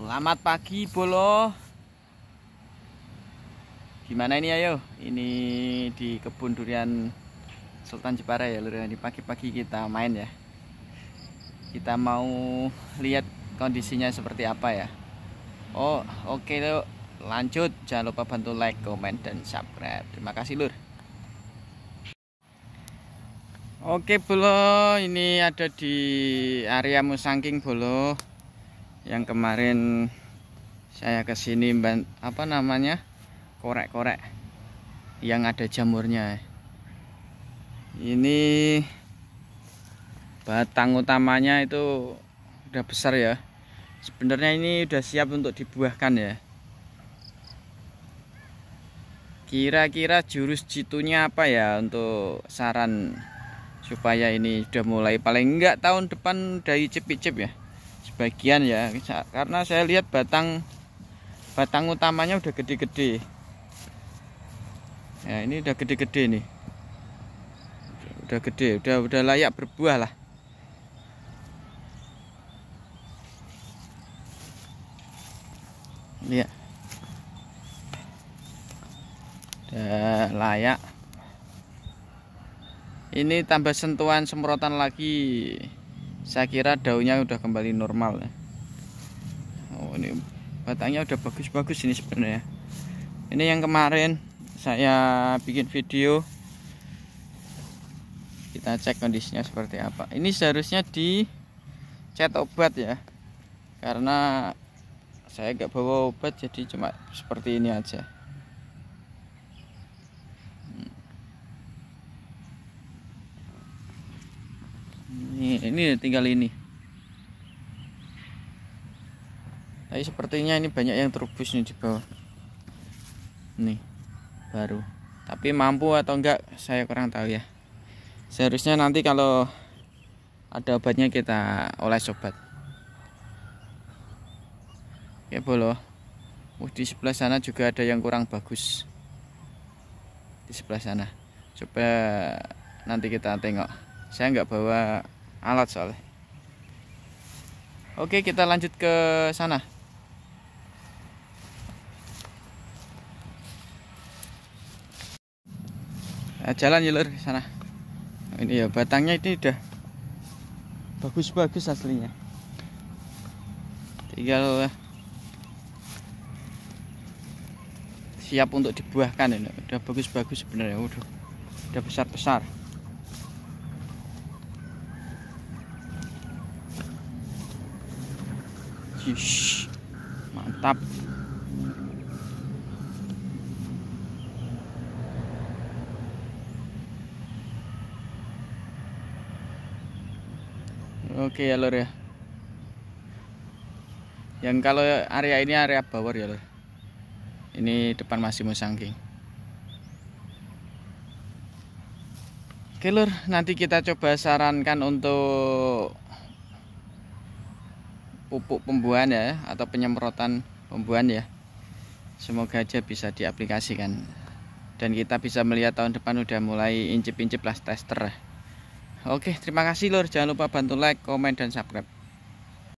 Selamat pagi Bolo Gimana ini ayo Ini di kebun durian Sultan Jepara ya lur Ini pagi-pagi kita main ya Kita mau lihat kondisinya seperti apa ya Oh oke okay, lo Lanjut jangan lupa bantu like, comment, dan subscribe Terima kasih lur Oke Bolo ini ada di area Musangking Bolo yang kemarin saya kesini apa namanya korek-korek yang ada jamurnya ini batang utamanya itu udah besar ya sebenarnya ini udah siap untuk dibuahkan ya kira-kira jurus jitunya apa ya untuk saran supaya ini udah mulai paling enggak tahun depan dari cip-cip ya sebagian ya karena saya lihat batang batang utamanya udah gede-gede ya ini udah gede-gede nih udah gede udah udah layak berbuah lah lihat ya. udah layak ini tambah sentuhan semprotan lagi saya kira daunnya udah kembali normal ya oh ini batangnya udah bagus-bagus ini sebenarnya ini yang kemarin saya bikin video kita cek kondisinya seperti apa ini seharusnya dicat obat ya karena saya nggak bawa obat jadi cuma seperti ini aja ini tinggal ini tapi sepertinya ini banyak yang terubus nih di bawah nih baru tapi mampu atau enggak saya kurang tahu ya seharusnya nanti kalau ada obatnya kita oleh sobat. ya boleh uh, di sebelah sana juga ada yang kurang bagus. Di sebelah sana. Coba nanti kita tengok. Saya enggak bawa alat soalnya oke kita lanjut ke sana nah, jalan ya lur sana oh, ini ya batangnya ini udah bagus-bagus aslinya tinggal eh, siap untuk dibuahkan ini udah bagus-bagus sebenarnya udah udah besar-besar Yish, mantap Oke ya lor ya Yang kalau area ini area bawah ya lor Ini depan masih musangking Oke lor nanti kita coba sarankan untuk pupuk pembuahan ya atau penyemprotan pembuahan ya semoga aja bisa diaplikasikan dan kita bisa melihat tahun depan udah mulai incip-incip lah tester oke terima kasih lor jangan lupa bantu like komen dan subscribe